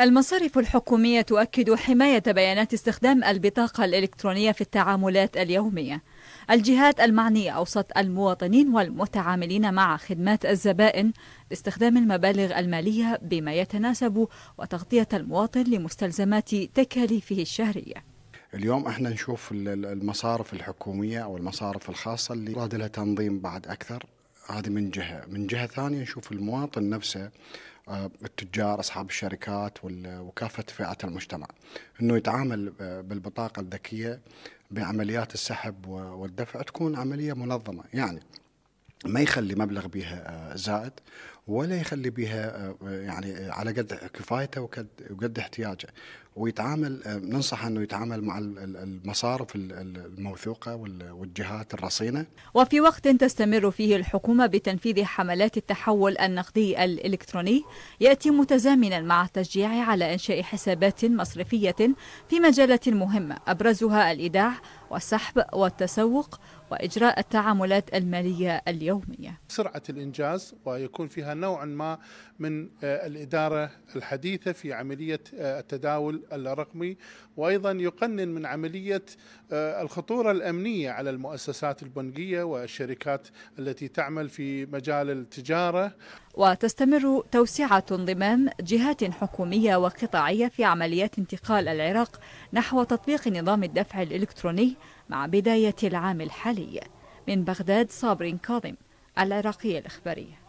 المصارف الحكومية تؤكد حماية بيانات استخدام البطاقة الإلكترونية في التعاملات اليومية. الجهات المعنية أوصت المواطنين والمتعاملين مع خدمات الزبائن باستخدام المبالغ المالية بما يتناسب وتغطية المواطن لمستلزمات تكاليفه الشهرية. اليوم احنا نشوف المصارف الحكوميه او المصارف الخاصه اللي راد لها تنظيم بعد اكثر هذه من جهه، من جهه ثانيه نشوف المواطن نفسه آه، التجار اصحاب الشركات وكافه فئات المجتمع انه يتعامل آه، بالبطاقه الذكيه بعمليات السحب والدفع تكون عمليه منظمه يعني ما يخلي مبلغ بها آه، زائد ولا يخلي بها آه، يعني آه، على قد كفايته وقد وقد احتياجه ويتعامل ننصح انه يتعامل مع المصارف الموثوقه والجهات الرصينه. وفي وقت تستمر فيه الحكومه بتنفيذ حملات التحول النقدي الالكتروني ياتي متزامنا مع التشجيع على انشاء حسابات مصرفيه في مجالات مهمه ابرزها الايداع والسحب والتسوق وإجراء التعاملات المالية اليومية سرعة الإنجاز ويكون فيها نوع ما من آه، الإدارة الحديثة في عملية آه، التداول الرقمي وأيضا يقنن من عملية آه، الخطورة الأمنية على المؤسسات البنكية والشركات التي تعمل في مجال التجارة وتستمر توسعة انضمام جهات حكومية وقطاعية في عمليات انتقال العراق نحو تطبيق نظام الدفع الإلكتروني مع بداية العام الحالي علي من بغداد صابرين كاظم العراقية الإخبارية